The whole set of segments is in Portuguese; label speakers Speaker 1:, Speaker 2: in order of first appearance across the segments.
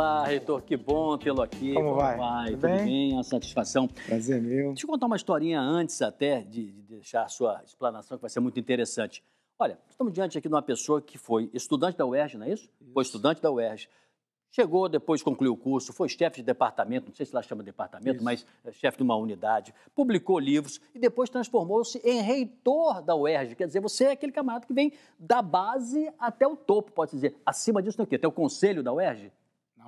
Speaker 1: Olá, Reitor, que bom tê-lo aqui. Como, Como vai? vai? Tudo, bem? bem? Uma satisfação. Prazer é meu. Deixa eu contar uma historinha antes até de, de deixar a sua explanação, que vai ser muito interessante. Olha, estamos diante aqui de uma pessoa que foi estudante da UERJ, não é isso? isso. Foi estudante da UERJ. Chegou, depois concluiu o curso, foi chefe de departamento, não sei se lá chama departamento, Isso. mas é chefe de uma unidade, publicou livros e depois transformou-se em reitor da UERJ. Quer dizer, você é aquele camarada que vem da base até o topo, pode dizer. Acima disso, tem o quê? Até o conselho da UERJ?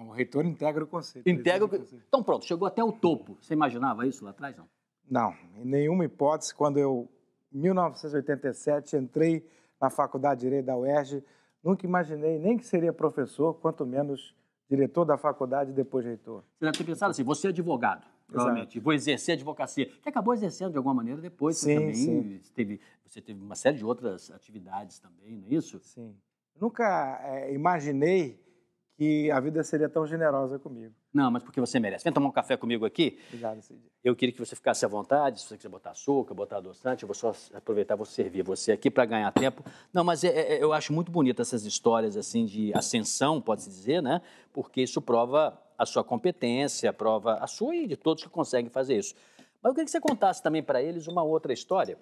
Speaker 1: O reitor integra o conselho. Integra o conselho. Então pronto, chegou até o topo. Você imaginava isso lá atrás, não?
Speaker 2: Não, em nenhuma hipótese. Quando eu, em 1987, entrei na Faculdade de Direito da UERJ, nunca imaginei nem que seria professor, quanto menos diretor da faculdade e depois reitor.
Speaker 1: Você deve ter pensado assim, você é advogado, provavelmente, vou exercer a advocacia, que acabou exercendo de alguma maneira depois, sim, também sim. Teve, você teve uma série de outras atividades também, não é isso? Sim.
Speaker 2: Nunca é, imaginei que a vida seria tão generosa comigo.
Speaker 1: Não, mas porque você merece. Vem tomar um café comigo aqui? Obrigado, Cid. Eu queria que você ficasse à vontade, se você quiser botar açúcar, botar adoçante, eu vou só aproveitar, vou servir você aqui para ganhar tempo. Não, mas é, é, é eu acho muito bonita essas histórias assim de ascensão, pode-se dizer, né? Porque isso prova a sua competência, prova a sua e de todos que conseguem fazer isso. Mas eu queria que você contasse também para eles uma outra história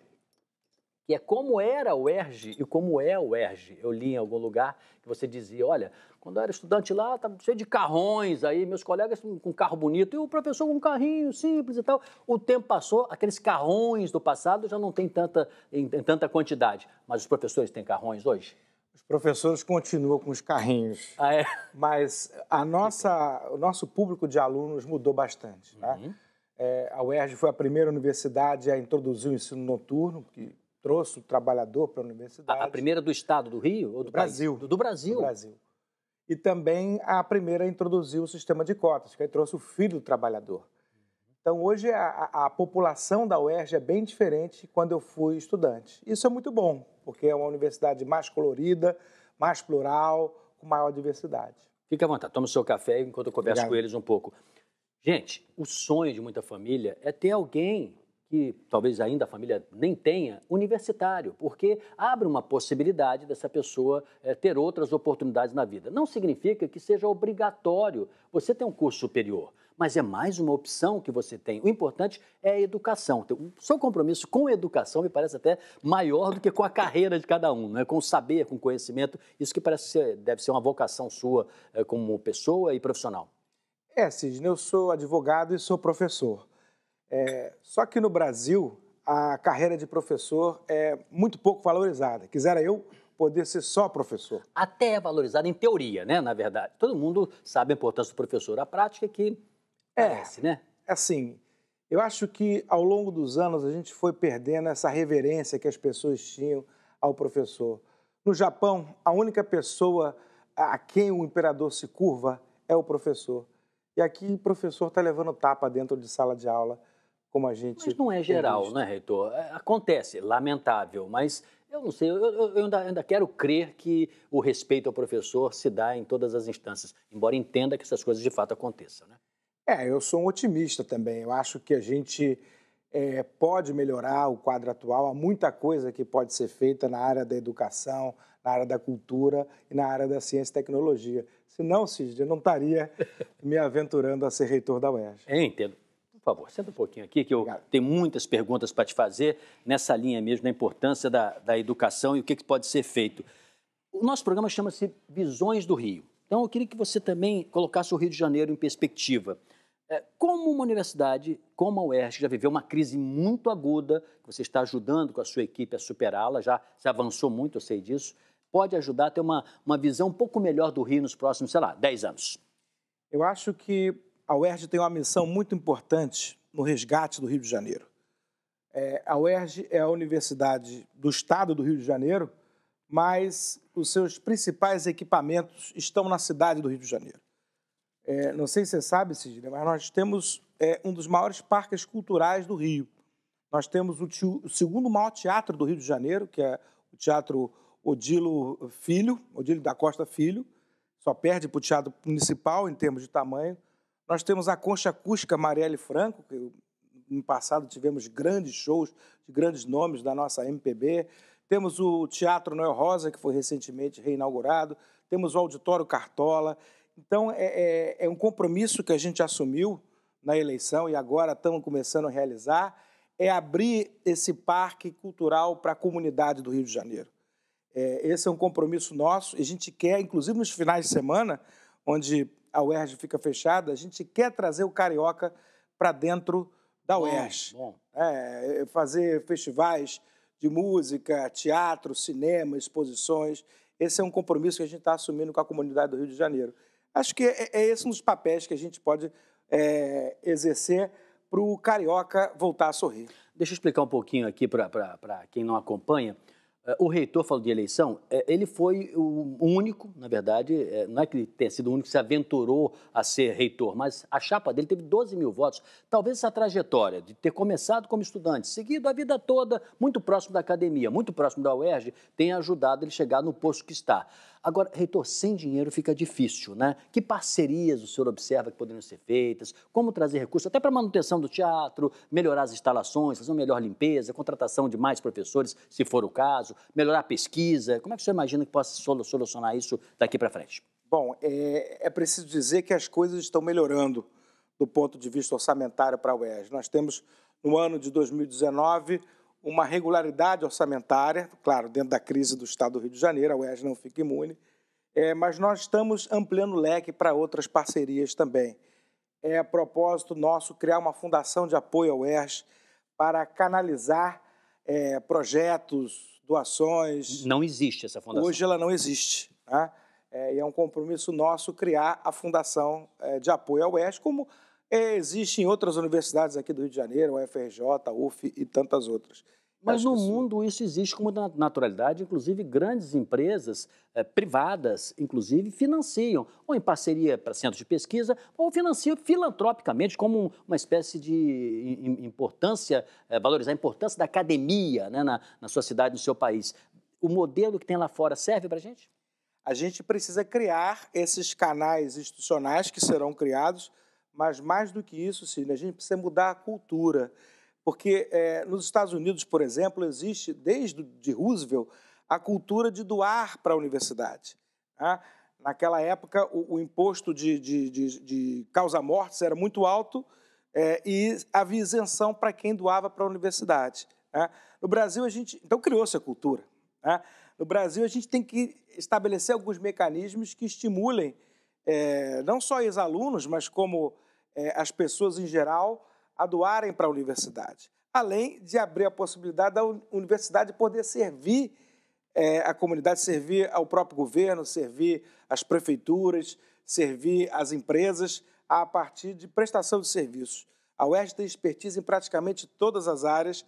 Speaker 1: e é como era o ERJ e como é o ERJ. Eu li em algum lugar que você dizia, olha, quando eu era estudante lá, estava cheio de carrões aí, meus colegas com carro bonito, e o professor com um carrinho simples e tal. O tempo passou, aqueles carrões do passado já não tem tanta, em, em tanta quantidade, mas os professores têm carrões hoje?
Speaker 2: Os professores continuam com os carrinhos, ah, é? mas a nossa, o nosso público de alunos mudou bastante. Tá? Uhum. Né? É, a UERJ foi a primeira universidade a introduzir o ensino noturno, que trouxe o trabalhador para a universidade.
Speaker 1: A, primeira do Estado
Speaker 2: do Rio? Ou do, Brasil. Do, do, Brasil. Do Brasil. E também a primeira introduziu o sistema de cotas, que aí trouxe o filho do trabalhador. Então, hoje, a, a população da UERJ é bem diferente quando eu fui estudante. Isso é muito bom, porque é uma universidade mais colorida, mais plural, com maior diversidade.
Speaker 1: Fique à vontade, toma o seu café enquanto eu converso Obrigado. com eles um pouco. Gente, o sonho de muita família é ter alguém que talvez ainda a família nem tenha, universitário, porque abre uma possibilidade dessa pessoa é, ter outras oportunidades na vida. Não significa que seja obrigatório você ter um curso superior, mas é mais uma opção que você tem. O importante é a educação. Então, o seu compromisso com a educação me parece até maior do que com a carreira de cada um, né? com o saber, com o conhecimento. Isso que parece ser, deve ser uma vocação sua é, como pessoa e profissional.
Speaker 2: É, Sidney, eu sou advogado e sou professor. É, só que no Brasil, a carreira de professor é muito pouco valorizada. Quisera eu poder ser só professor.
Speaker 1: Até é valorizada em teoria, né? Na verdade, todo mundo sabe a importância do professor.
Speaker 2: A prática é que é, parece, né? É assim, eu acho que ao longo dos anos a gente foi perdendo essa reverência que as pessoas tinham ao professor. No Japão, a única pessoa a quem o imperador se curva é o professor. E aqui o professor está levando tapa dentro de sala de aula como a gente. Mas não é geral, né,
Speaker 1: reitor? É, acontece, lamentável, mas eu não sei, eu, eu ainda, ainda, quero crer que o respeito ao professor se dá em todas as instâncias, embora entenda que essas coisas de fato
Speaker 2: aconteçam, né? É, eu sou um otimista também. Eu acho que a gente é, pode melhorar o quadro atual. Há muita coisa que pode ser feita na área da educação, na área da cultura e na área da ciência e tecnologia. Se não, Cid, eu não estaria me aventurando a ser reitor da UERJ.
Speaker 1: É, entendo. Por favor, senta um pouquinho aqui, que eu Obrigado. tenho muitas perguntas para te fazer nessa linha mesmo da importância da, da educação e o que, que pode ser feito. O nosso programa chama-se Visões do Rio. Então, eu queria que você também colocasse o Rio de Janeiro em perspectiva. É, como uma universidade como a UERJ já viveu uma crise muito aguda, que você está ajudando com a sua equipe a superá-la, já se avançou muito, eu sei disso, pode ajudar a ter uma, uma visão um pouco melhor do Rio nos próximos, sei lá, 10 anos?
Speaker 2: Eu acho que a UERJ tem uma missão muito importante no resgate do Rio de Janeiro. É, a UERJ é a universidade do estado do Rio de Janeiro, mas os seus principais equipamentos estão na cidade do Rio de Janeiro. É, não sei se você sabe, Cidinha, mas nós temos é, um dos maiores parques culturais do Rio. Nós temos o, o, segundo maior teatro do Rio de Janeiro, que é o Teatro Odilo Filho, Odilo da Costa Filho, só perde para o Teatro Municipal em termos de tamanho. Nós temos a concha acústica Marielle Franco, que no passado tivemos grandes shows de grandes nomes da nossa MPB. Temos o Teatro Noel Rosa, que foi recentemente reinaugurado. Temos o Auditório Cartola. Então, é, é, é um compromisso que a gente assumiu na eleição e agora estamos começando a realizar, é abrir esse parque cultural para a comunidade do Rio de Janeiro. É, esse é um compromisso nosso e a gente quer, inclusive nos finais de semana, onde a UERJ fica fechada, a gente quer trazer o carioca para dentro
Speaker 1: da UERJ.
Speaker 2: Bom, bom. É, é, fazer festivais de música, teatro, cinema, exposições. Esse é um compromisso que a gente está assumindo com a comunidade do Rio de Janeiro. Acho que é, é esse um dos papéis que a gente pode é, exercer para o carioca voltar a sorrir. Deixa
Speaker 1: eu explicar um pouquinho aqui para quem não acompanha. É, o reitor falou de eleição, é, ele foi o único, na verdade, é, não é que tenha sido o único que se aventurou a ser reitor, mas a chapa dele teve 12 mil votos. Talvez essa trajetória de ter começado como estudante, seguido a vida toda muito próximo da academia, muito próximo da UERJ, tenha ajudado ele chegar no posto que está. Agora, reitor, sem dinheiro fica difícil, né? Que parcerias o senhor observa que poderiam ser feitas? Como trazer recursos até para manutenção do teatro, melhorar as instalações, fazer uma melhor limpeza, contratação de mais professores, se for o caso, melhorar a pesquisa? Como é que o senhor imagina que
Speaker 2: possa solucionar isso
Speaker 1: daqui para frente?
Speaker 2: Bom, é, é preciso dizer que as coisas estão melhorando do ponto de vista orçamentário para a UERJ. Nós temos, no ano de 2019, uma regularidade orçamentária, claro, dentro da crise do Estado do Rio de Janeiro, a UES não fica imune, é, mas nós estamos ampliando o leque para outras parcerias também. É a propósito nosso criar uma fundação de apoio ao UES para canalizar é, projetos, doações.
Speaker 1: Não existe essa fundação. Hoje ela não
Speaker 2: existe. Né? É, e é um compromisso nosso criar a fundação é, de apoio ao UES como é, existe em outras universidades aqui do Rio de Janeiro, UFRJ, a UF e tantas outras. Mas no mundo isso existe com muita naturalidade, inclusive grandes empresas
Speaker 1: eh, privadas, inclusive, financiam, ou em parceria para centros de pesquisa, ou financiam filantropicamente, como uma espécie de importância, eh, valorizar a importância da academia né, na, na sua cidade, no seu país. O modelo que tem lá fora serve para
Speaker 2: a gente? A gente precisa criar esses canais institucionais que serão criados mas mais do que isso, sim, a gente precisa mudar a cultura. Porque é, nos Estados Unidos, por exemplo, existe, desde de Roosevelt, a cultura de doar para a universidade. Né? Naquela época, o, o imposto de, de, de, de causa-mortes era muito alto é, e havia isenção para quem doava para a universidade. Né? No Brasil, a gente. Então, criou-se a cultura. Né? No Brasil, a gente tem que estabelecer alguns mecanismos que estimulem é, não só ex-alunos, mas como é, as pessoas em geral, a doarem para a universidade. Além de abrir a possibilidade da universidade poder servir é, a comunidade, servir ao próprio governo, servir às prefeituras, servir às empresas, a partir de prestação de serviços. A UERJ tem expertise em praticamente todas as áreas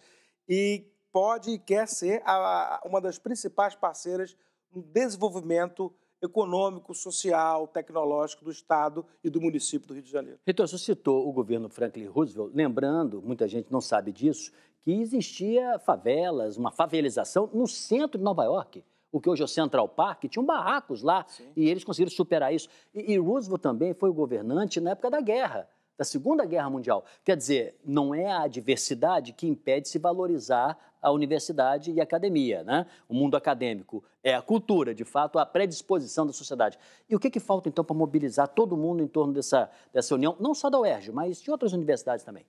Speaker 2: e pode e quer ser a, a, uma das principais parceiras no desenvolvimento econômico, social, tecnológico do Estado e do município do Rio de Janeiro.
Speaker 1: Reitor, você citou o governo Franklin Roosevelt, lembrando, muita gente não sabe disso, que existia favelas, uma favelização no centro de Nova York o que hoje é o Central Park, tinham barracos lá Sim. e eles conseguiram superar isso. E, e, Roosevelt também foi governante na época da guerra da Segunda Guerra Mundial. Quer dizer, não é a adversidade que impede se valorizar a universidade e a academia, né? o mundo acadêmico. É a cultura, de fato, a predisposição da sociedade. E o que, que falta, então, para mobilizar todo mundo em torno dessa, dessa união, não
Speaker 2: só da UERJ, mas de outras universidades também?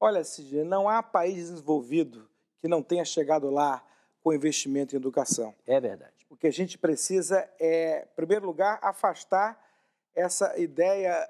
Speaker 2: Olha, Cid, não há país desenvolvido que não tenha chegado lá com investimento em educação. É verdade. O que a gente precisa é, em primeiro lugar, afastar essa ideia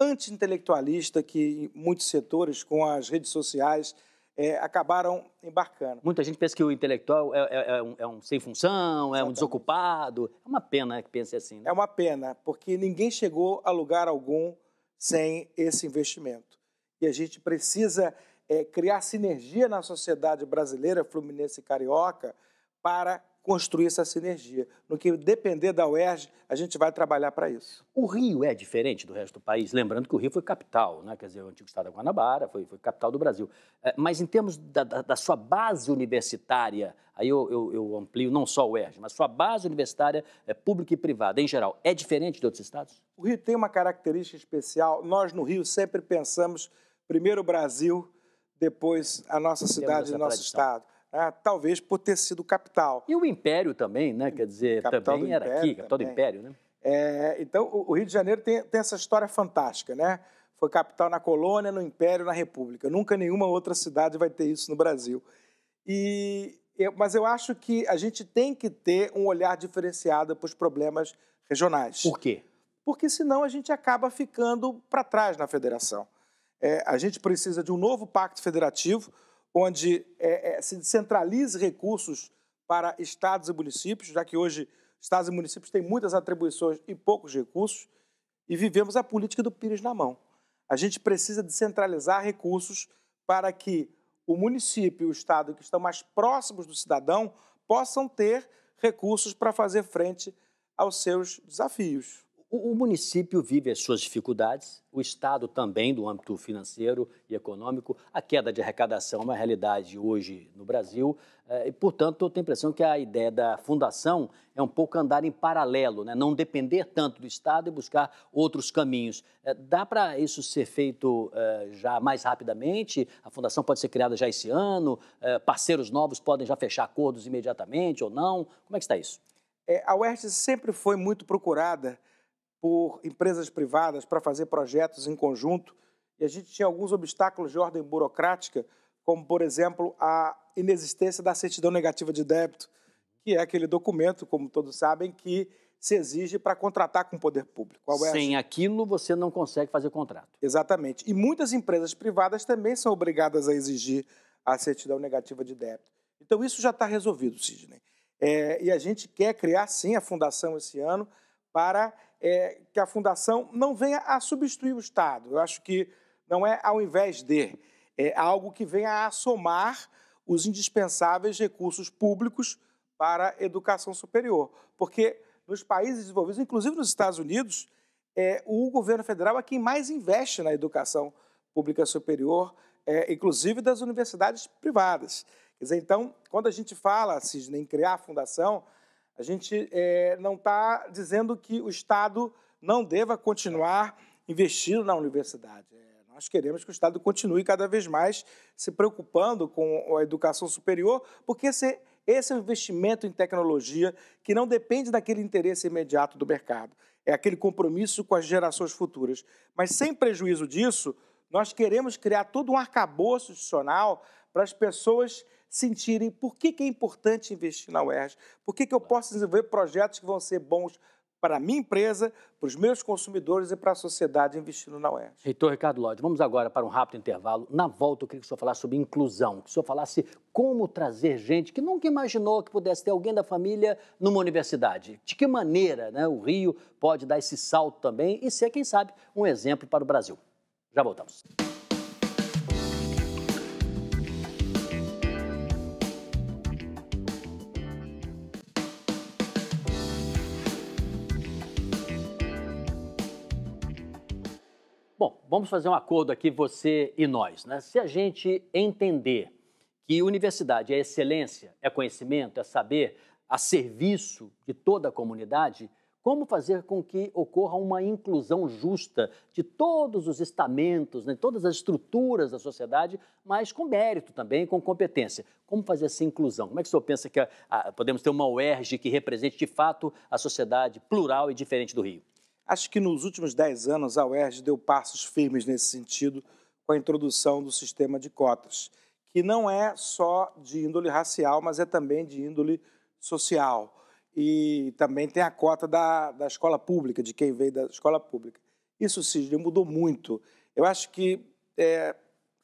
Speaker 2: anti-intelectualista que muitos setores, com as redes sociais, é, acabaram embarcando.
Speaker 1: Muita gente pensa que o intelectual é, é, é um, é um, sem função, Exatamente. é um desocupado. É uma pena que pense assim.
Speaker 2: Né? É uma pena, porque ninguém chegou a lugar algum sem esse investimento. E a gente precisa é, criar sinergia na sociedade brasileira, fluminense e carioca, para construir essa sinergia. No que depender da UERJ, a gente vai trabalhar para isso.
Speaker 1: O Rio é diferente do resto do país, lembrando que o Rio foi capital, né? quer dizer, o antigo estado da Guanabara, foi, foi capital do Brasil. É, mas em termos da, da, da sua base universitária, aí eu, eu, eu, amplio não só o UERJ, mas sua base universitária é, pública e privada, em geral, é diferente de outros estados?
Speaker 2: O Rio tem uma característica especial. Nós, no Rio, sempre pensamos primeiro o Brasil, depois a nossa cidade e nosso tradição. estado. Ah, talvez por ter sido capital. E o Império também, né? Quer dizer, capital também era aqui, capital também. do Império, né? É, então, o Rio de Janeiro tem, tem essa história fantástica, né? Foi capital na colônia, no Império, na República. Nunca nenhuma outra cidade vai ter isso no Brasil. E, eu, mas eu acho que a gente tem que ter um olhar diferenciado para os problemas regionais. Por quê? Porque senão a gente acaba ficando para trás na federação. É, a gente precisa de um novo pacto federativo onde é, é, se descentralize recursos para estados e municípios, já que hoje estados e municípios têm muitas atribuições e poucos recursos, e vivemos a política do pires na mão. A gente precisa descentralizar recursos para que o município e o estado que estão mais próximos do cidadão possam ter recursos para fazer frente aos seus desafios o, o município vive as suas dificuldades, o
Speaker 1: Estado também, do âmbito financeiro e econômico. A queda de arrecadação é uma realidade hoje no Brasil. Eh, e, portanto, eu tenho a impressão que a ideia da fundação é um pouco andar em paralelo, né? não depender tanto do Estado e buscar outros caminhos. Eh, dá para isso ser feito eh, já mais rapidamente? A fundação pode ser criada já esse ano? Parceiros novos podem já fechar acordos imediatamente ou não? Como é que está isso?
Speaker 2: É, a UERJ sempre foi muito procurada por empresas privadas para fazer projetos em conjunto. E a gente tinha alguns obstáculos de ordem burocrática, como, por exemplo, a inexistência da certidão negativa de débito, que é aquele documento, como todos sabem, que se exige para contratar com o poder público. É Sem a... aquilo, você não consegue fazer contrato. Exatamente. E muitas empresas privadas também são obrigadas a exigir a certidão negativa de débito. Então, isso já está resolvido, Sidney. É, e a gente quer criar, sim, a fundação esse ano para é, que a fundação não venha a substituir o Estado. Eu acho que não é ao invés de, é algo que venha a somar os indispensáveis recursos públicos para a educação superior. Porque nos países desenvolvidos, inclusive nos Estados Unidos, é, o governo federal é quem mais investe na educação pública superior, é, inclusive das universidades privadas. Quer dizer, então, quando a gente fala, Cisne, em criar a fundação, a gente é, não está dizendo que o Estado não deva continuar investindo na universidade. É, nós queremos que o Estado continue cada vez mais se preocupando com a educação superior, porque esse, esse é um investimento em tecnologia que não depende daquele interesse imediato do mercado. É aquele compromisso com as gerações futuras. Mas, sem prejuízo disso, nós queremos criar todo um arcabouço institucional para as pessoas sentirem por que, que é importante investir na UERJ, por que, que eu posso desenvolver projetos que vão ser bons para a minha empresa, para os meus consumidores e para a sociedade investindo na UERJ.
Speaker 1: Reitor Ricardo Lodge, vamos agora para um rápido intervalo. Na volta, eu queria que o senhor falasse sobre inclusão, que o senhor falasse como trazer gente que nunca imaginou que pudesse ter alguém da família numa universidade. De que maneira né, o Rio pode dar esse salto também e ser, quem sabe, um exemplo para o Brasil. Já voltamos. vamos fazer um acordo aqui, você e nós. Né? Se a gente entender que universidade é excelência, é conhecimento, é saber a serviço de toda a comunidade, como fazer com que ocorra uma inclusão justa de todos os estamentos, de né, todas as estruturas da sociedade, mas com mérito também, com competência. Como fazer essa inclusão? Como é que o senhor pensa que a, ah, a, podemos ter uma UERJ que represente de fato a sociedade plural e diferente do Rio?
Speaker 2: Acho que nos últimos 10 anos a UERJ deu passos firmes nesse sentido com a introdução do sistema de cotas, que não é só de índole racial, mas é também de índole social. E também tem a cota da, da escola pública, de quem veio da escola pública. Isso, Cisne, mudou muito. Eu acho que, é,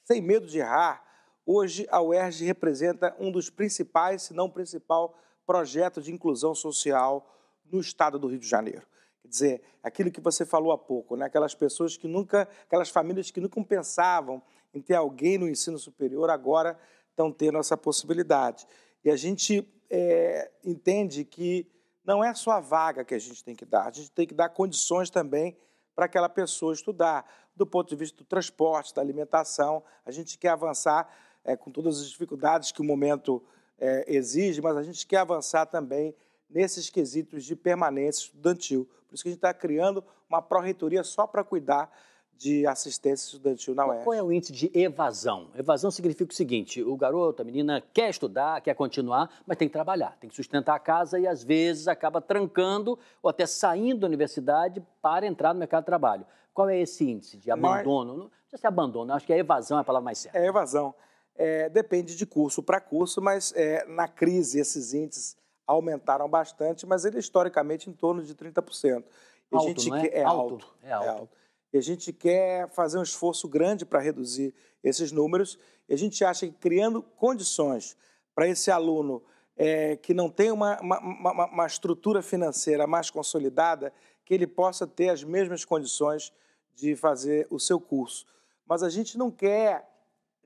Speaker 2: sem medo de errar, hoje a UERJ representa um dos principais, se não principal, projeto de inclusão social no estado do Rio de Janeiro. Quer dizer, aquilo que você falou há pouco, né? aquelas pessoas que nunca, aquelas famílias que nunca pensavam em ter alguém no ensino superior, agora estão tendo essa possibilidade. E a gente é, entende que não é só a vaga que a gente tem que dar, a gente tem que dar condições também para aquela pessoa estudar. Do ponto de vista do transporte, da alimentação, a gente quer avançar é, com todas as dificuldades que o momento é, exige, mas a gente quer avançar também nesses quesitos de permanência estudantil. Por isso que a gente está criando uma pró-reitoria só para cuidar de assistência estudantil na UERJ. Qual é o índice de evasão? Evasão significa o seguinte, o garoto, a
Speaker 1: menina quer estudar, quer continuar, mas tem que trabalhar, tem que sustentar a casa e às vezes acaba trancando ou até saindo da universidade para entrar no mercado de trabalho. Qual é esse índice de
Speaker 2: abandono? Não sei se abandono, acho que é evasão é a palavra mais certa. É evasão. É, depende de curso para curso, mas é, na crise esses índices aumentaram bastante, mas ele historicamente em torno de 30%. alto, a gente é? Quer... É, alto. Alto. é? alto, é alto. E a gente quer fazer um esforço grande para reduzir esses números. E a gente acha que criando condições para esse aluno é, que não tem uma, uma, uma, uma estrutura financeira mais consolidada, que ele possa ter as mesmas condições de fazer o seu curso. Mas a gente não quer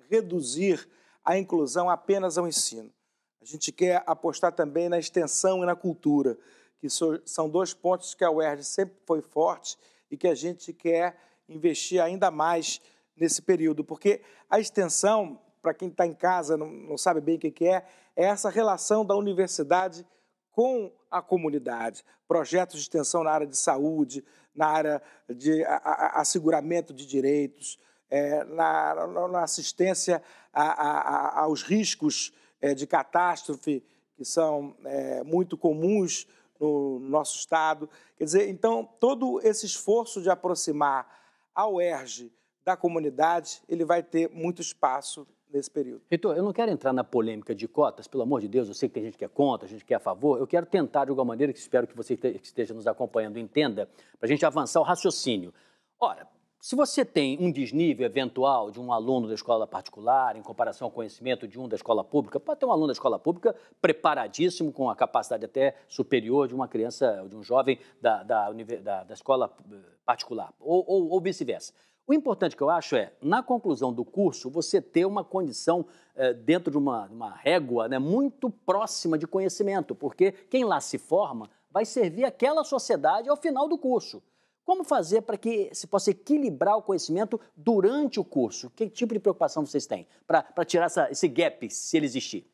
Speaker 2: reduzir a inclusão apenas ao ensino. A gente quer apostar também na extensão e na cultura, que são dois pontos que a UERJ sempre foi forte e que a gente quer investir ainda mais nesse período, porque a extensão, para quem está em casa não, não sabe bem o que, é, é essa relação da universidade com a comunidade. Projetos de extensão na área de saúde, na área de asseguramento de direitos, é, na, assistência aos riscos eh, de catástrofe que são eh, muito comuns no nosso estado. Quer dizer, então, todo esse esforço de aproximar a UERJ da comunidade, ele vai ter muito espaço nesse período. Heitor, eu não quero entrar na
Speaker 1: polêmica de cotas, pelo amor de Deus, eu sei que tem gente que é contra, a gente que é a favor. Eu quero tentar, de alguma maneira, que espero que você que esteja nos acompanhando entenda, para a gente avançar o raciocínio. Ora, se você tem um desnível eventual de um aluno da escola particular em comparação ao conhecimento de um da escola pública, pode ter um aluno da escola pública preparadíssimo, com a capacidade até superior de uma criança, de um jovem da, da, da, da escola eh, particular, ou, ou, ou vice-versa. O importante que eu acho é, na conclusão do curso, você ter uma condição é, dentro de uma, uma régua né, muito próxima de conhecimento, porque quem lá se forma vai servir aquela sociedade ao final do curso. Como fazer para que se possa equilibrar o conhecimento durante o curso? Que tipo de preocupação vocês têm para tirar essa, esse gap, se ele
Speaker 2: existir?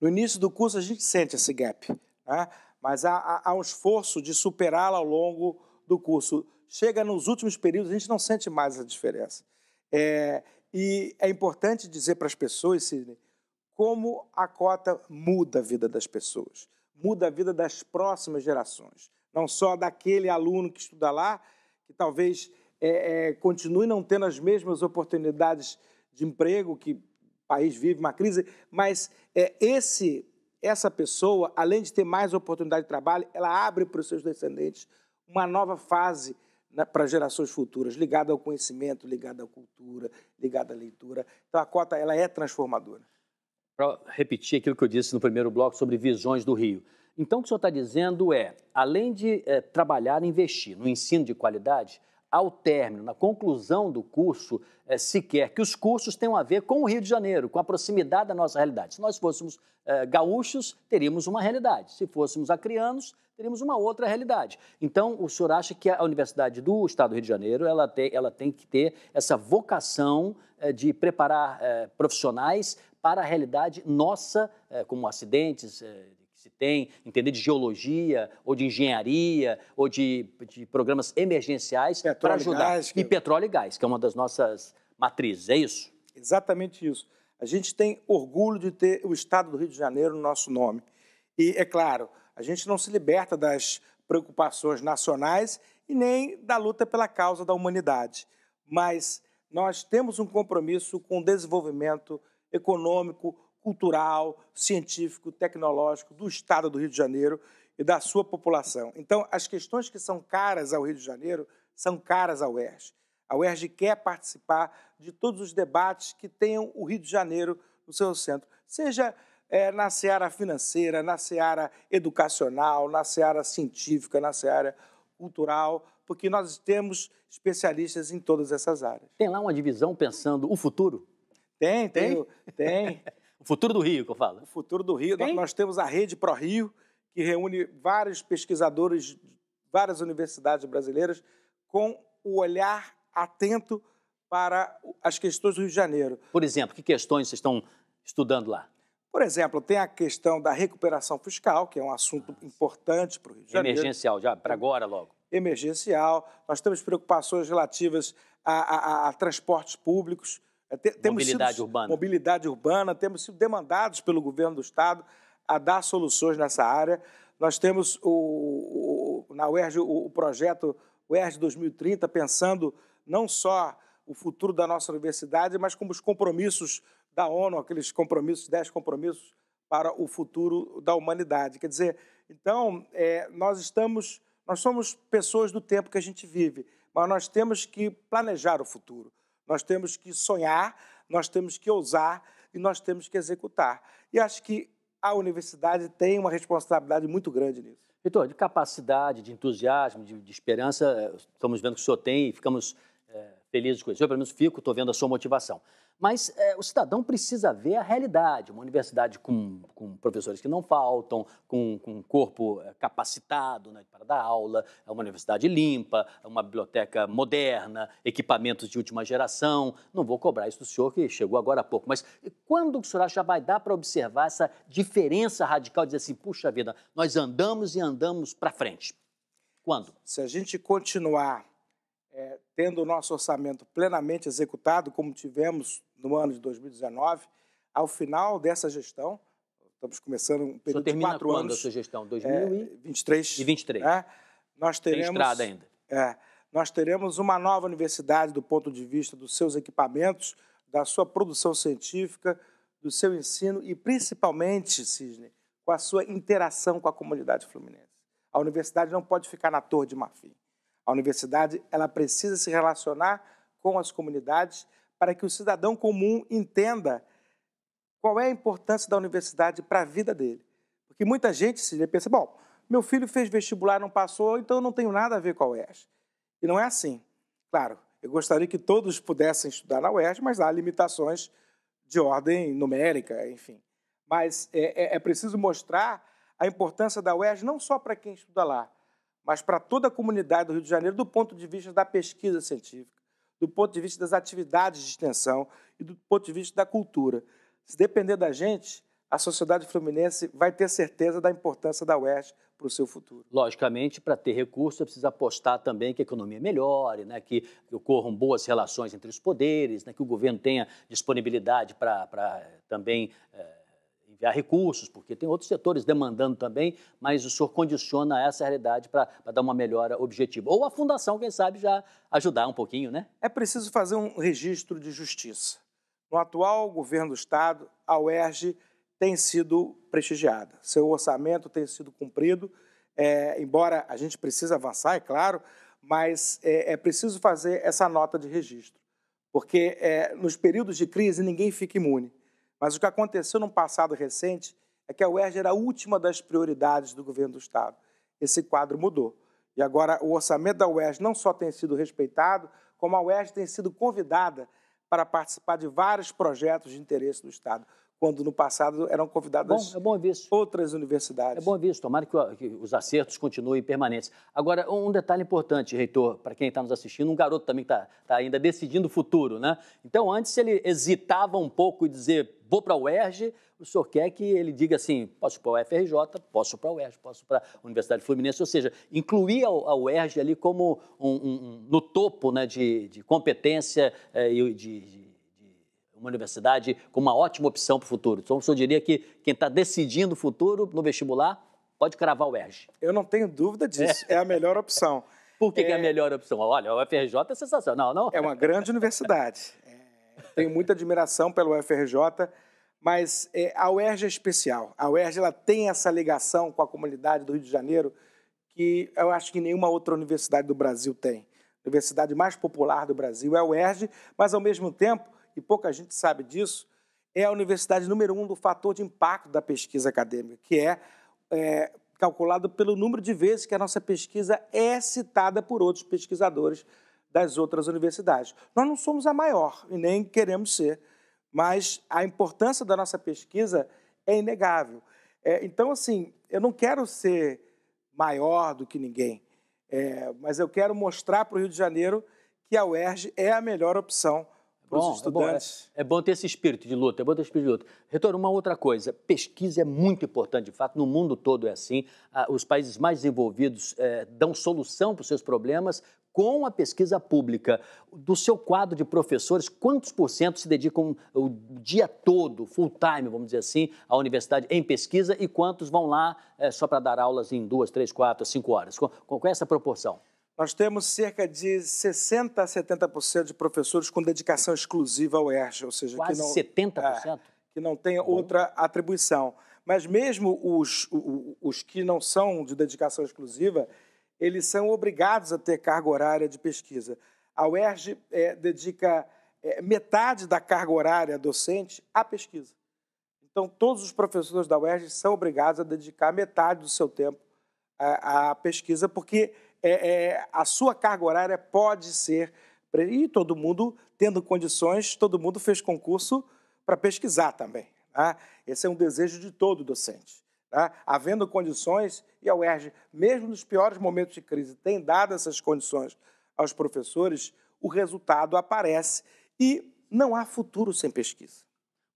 Speaker 2: No início do curso, a gente sente esse gap, né? mas há, há um esforço de superá-lo ao longo do curso. Chega nos últimos períodos, a gente não sente mais essa diferença. É, e é importante dizer para as pessoas, Sidney, como a cota muda a vida das pessoas, muda a vida das próximas gerações não só daquele aluno que estuda lá, que talvez é, é, continue não tendo as mesmas oportunidades de emprego, que o país vive uma crise, mas é, esse essa pessoa, além de ter mais oportunidade de trabalho, ela abre para os seus descendentes uma nova fase na, para gerações futuras, ligada ao conhecimento, ligada à cultura, ligada à leitura. Então a cota ela é transformadora.
Speaker 1: Para repetir aquilo que eu disse no primeiro bloco sobre visões do Rio. Então, o que o senhor está dizendo é, além de é, trabalhar e investir no ensino de qualidade, ao término, na conclusão do curso, é, eh, se quer que os cursos tenham a ver com o Rio de Janeiro, com a proximidade da nossa realidade. Se nós fôssemos é, gaúchos, teríamos uma realidade. Se fôssemos acrianos, teríamos uma outra realidade. Então, o senhor acha que a Universidade do Estado do Rio de Janeiro ela tem, ela tem que ter essa vocação é, de preparar profissionais para a realidade nossa, como acidentes se tem, entender de geologia, ou de engenharia, ou de, de programas emergenciais para ajudar. E, gás, e petróleo e gás, que é uma das
Speaker 2: nossas matrizes, é isso? Exatamente isso. A gente tem orgulho de ter o Estado do Rio de Janeiro no nosso nome. E, é claro, a gente não se liberta das preocupações nacionais e nem da luta pela causa da humanidade. Mas nós temos um compromisso com o desenvolvimento econômico, cultural, científico, tecnológico do Estado do Rio de Janeiro e da sua população. Então, as questões que são caras ao Rio de Janeiro são caras ao UERJ. A UERJ quer participar de todos os debates que tenham o Rio de Janeiro no seu centro, seja é, na seara financeira, na seara educacional, na seara científica, na seara cultural, porque nós temos especialistas em todas essas áreas. Tem lá uma divisão pensando o futuro? Tem, tem, tem. tem. Futuro do Rio, que eu falo. O futuro do Rio. Nós temos a Rede Pro Rio, que reúne vários pesquisadores de várias universidades brasileiras com o olhar atento para as questões do Rio de Janeiro. Por exemplo, que questões vocês estão estudando lá? Por exemplo, tem a questão da recuperação fiscal, que é um assunto Nossa. importante para o Rio de Janeiro. Emergencial,
Speaker 1: já para agora logo.
Speaker 2: Emergencial. Nós temos preocupações relativas a, a, a transportes públicos é, temos mobilidade sido, urbana. Mobilidade urbana, temos sido demandados pelo governo do Estado a dar soluções nessa área. Nós temos o, o na UERJ o, o projeto UERJ 2030, pensando não só o futuro da nossa universidade, mas como os compromissos da ONU, aqueles compromissos, 10 compromissos para o futuro da humanidade. Quer dizer, então, é, nós estamos, nós somos pessoas do tempo que a gente vive, mas nós temos que planejar o futuro. Nós temos que sonhar, nós temos que ousar e nós temos que executar. E acho que a universidade tem uma responsabilidade muito grande nisso. Vitor, de capacidade,
Speaker 1: de entusiasmo, de, de, esperança, eh, estamos vendo que o senhor tem e ficamos é, felizes com isso. Eu, pelo menos, fico, estou vendo a sua motivação. Mas é, o cidadão precisa ver a realidade. Uma universidade com, com professores que não faltam, com, com um corpo é, capacitado né, para dar aula, é uma universidade limpa, é uma biblioteca moderna, equipamentos de última geração. Não vou cobrar isso do senhor, que chegou agora há pouco. Mas quando o senhor acha vai dar para observar essa diferença radical, dizer assim, puxa vida, nós andamos e andamos para frente?
Speaker 2: Quando? Se a gente continuar é, tendo o nosso orçamento plenamente executado, como tivemos no ano de 2019, ao final dessa gestão, estamos começando um período de quatro anos. termina quando a sua gestão? 2023? É, e 23. É, nós teremos, Tem estrada ainda. É, nós teremos uma nova universidade do ponto de vista dos seus equipamentos, da sua produção científica, do seu ensino e, principalmente, Cisne, com a sua interação com a comunidade fluminense. A universidade não pode ficar na Torre de Marfim. A universidade ela precisa se relacionar com as comunidades para que o cidadão comum entenda qual é a importância da universidade para a vida dele. Porque muita gente se pensa, bom, meu filho fez vestibular, não passou, então eu não tenho nada a ver com a UERJ. E não é assim. Claro, eu gostaria que todos pudessem estudar na UERJ, mas há limitações de ordem numérica, enfim. Mas é, é, é preciso mostrar a importância da UERJ não só para quem estuda lá, mas para toda a comunidade do Rio de Janeiro, do ponto de vista da pesquisa científica, do ponto de vista das atividades de extensão e do ponto de vista da cultura. Se depender da gente, a sociedade fluminense vai ter certeza da importância da Oeste para o seu futuro.
Speaker 1: Logicamente, para ter recurso, precisa apostar também que a economia melhore, né, que ocorram boas relações entre os poderes, né, que o governo tenha disponibilidade para, para também. É enviar recursos, porque tem outros setores demandando também, mas o senhor condiciona essa realidade para dar uma melhora objetiva. Ou a fundação, quem sabe, já ajudar um pouquinho, né? É preciso fazer um
Speaker 2: registro de justiça. No atual governo do Estado, a UERJ tem sido prestigiada, seu orçamento tem sido cumprido, é, embora a gente precise avançar, é claro, mas é, é preciso fazer essa nota de registro, porque é, nos períodos de crise ninguém fica imune. Mas o que aconteceu no passado recente é que a UERJ era a última das prioridades do governo do Estado. Esse quadro mudou. E agora o orçamento da UERJ não só tem sido respeitado, como a UERJ tem sido convidada para participar de vários projetos de interesse do Estado quando no passado eram convidadas bom, é bom é outras universidades. É bom ver isso, tomara que, o,
Speaker 1: que, os acertos continuem permanentes. Agora, um detalhe importante, reitor, para quem está nos assistindo, um garoto também está tá ainda decidindo o futuro, né? Então, antes ele hesitava um pouco e dizer, vou para a UERJ, o senhor quer que ele diga assim, posso para a UFRJ, posso para a UERJ, posso para a Universidade Fluminense, ou seja, incluir a UERJ ali como um, um, um, no topo né, de, de competência eh, e de, de uma universidade com uma ótima opção para o futuro. Então, o senhor diria que quem está decidindo o futuro no vestibular pode cravar o ERJ?
Speaker 2: Eu não tenho dúvida disso. É, é a melhor opção. Por que é... que é... a
Speaker 1: é. melhor opção? Olha, o UFRJ é sensacional, não? É uma grande
Speaker 2: universidade. É. Tenho muita admiração pelo UFRJ, mas é, a UERJ é especial. A UERJ ela tem essa ligação com a comunidade do Rio de Janeiro que eu acho que nenhuma outra universidade do Brasil tem. A universidade mais popular do Brasil é a UERJ, mas ao mesmo tempo e pouca gente sabe disso, é a universidade número um do fator de impacto da pesquisa acadêmica, que é, é calculado pelo número de vezes que a nossa pesquisa é citada por outros pesquisadores das outras universidades. Nós não somos a maior e nem queremos ser, mas a importância da nossa pesquisa é inegável. É, então, assim, eu não quero ser maior do que ninguém, é, mas eu quero mostrar para o Rio de Janeiro que a UERJ é a melhor opção para os estudantes.
Speaker 1: É bom, é, é bom, ter esse espírito de luta, é bom ter espírito de luta. Retorno, uma outra coisa, pesquisa é muito importante, de fato, no mundo todo é assim. Ah, os países mais desenvolvidos é, dão solução para os seus problemas com a pesquisa pública. Do seu quadro de professores, quantos por cento se dedicam o dia todo, full time, vamos dizer assim, à universidade em pesquisa e quantos vão lá eh, só para dar aulas em duas, três, quatro, cinco horas? Qual,
Speaker 2: qual é essa proporção? Nós temos cerca de 60% a 70% de professores com dedicação exclusiva ao ERJ, ou seja, Quase que não, 70%? É, que não tem outra atribuição. Mas mesmo os, os, os que não são de dedicação exclusiva, eles são obrigados a ter carga horária de pesquisa. A UERJ é, dedica é, metade da carga horária docente à pesquisa. Então, todos os professores da UERJ são obrigados a dedicar metade do seu tempo à, à pesquisa, porque é, é, a sua carga horária pode ser. E todo mundo, tendo condições, todo mundo fez concurso para pesquisar também. Tá? Esse é um desejo de todo docente. Tá? Havendo condições, e a UERJ, mesmo nos piores momentos de crise, tem dado essas condições aos professores, o resultado aparece. E não há futuro sem pesquisa.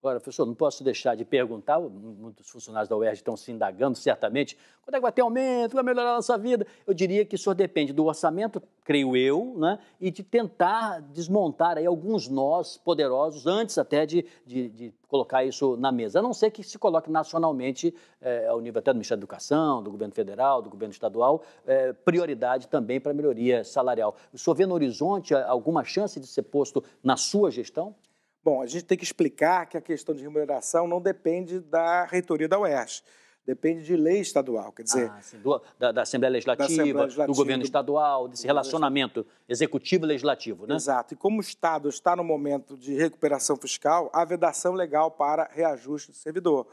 Speaker 2: Agora, professor, não posso deixar de perguntar,
Speaker 1: muitos funcionários da UERJ estão se indagando, certamente, quando é que vai ter aumento, é vai melhorar a nossa vida? Eu diria que isso depende do orçamento, creio eu, né, e de tentar desmontar aí alguns nós poderosos antes até de, de, de colocar isso na mesa, a não ser que se coloque nacionalmente, é, ao nível até do Ministério da Educação, do governo federal, do governo estadual, é, prioridade também para melhoria salarial. O senhor vê no horizonte eh, alguma chance de ser posto na
Speaker 2: sua gestão? Bom, a gente tem que explicar que a questão de remuneração não depende da reitoria da UERJ, depende de lei estadual, quer dizer... Ah, sim, do,
Speaker 1: da, da, Assembleia Legislativa, da, Assembleia Legislativa, do governo do, estadual, desse relacionamento executivo-legislativo, né? Exato,
Speaker 2: e como o Estado está no momento de recuperação fiscal, há vedação legal para reajuste do servidor.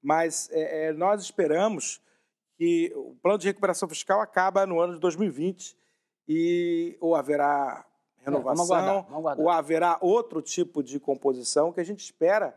Speaker 2: Mas é, é, nós esperamos que o plano de recuperação fiscal acaba no ano de 2020 e ou haverá é, renovação, vamos aguardar, vamos aguardar. ou haverá outro tipo de composição. O que a gente espera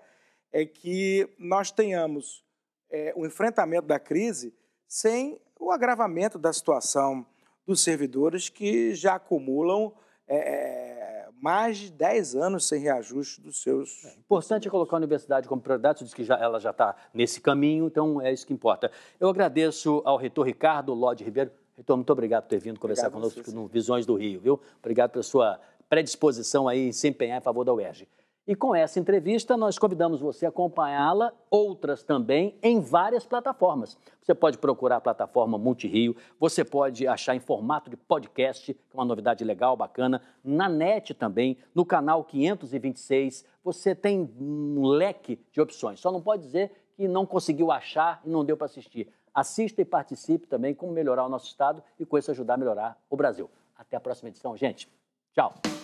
Speaker 2: é que nós tenhamos é, o enfrentamento da crise sem o agravamento da situação dos servidores que já acumulam é, é mais de 10 anos sem reajuste dos seus. É importante é colocar a universidade como prioridade, você disse que já, ela já está nesse
Speaker 1: caminho, então é isso que importa. Eu agradeço ao reitor Ricardo Lodi Ribeiro Heitor, muito obrigado por ter vindo conversar obrigado conosco no Visões do Rio, viu? Obrigado pela sua predisposição aí em se empenhar em favor da UERJ. E com essa entrevista, nós convidamos você a acompanhá-la, outras também, em várias plataformas. Você pode procurar a plataforma Multirio, você pode achar em formato de podcast, que é uma novidade legal, bacana, na net também, no canal 526. Você tem um leque de opções, só não pode dizer que não conseguiu achar e não deu para assistir assista e participe também como melhorar o nosso Estado e com isso ajudar a melhorar o Brasil. Até a próxima edição, gente. Tchau.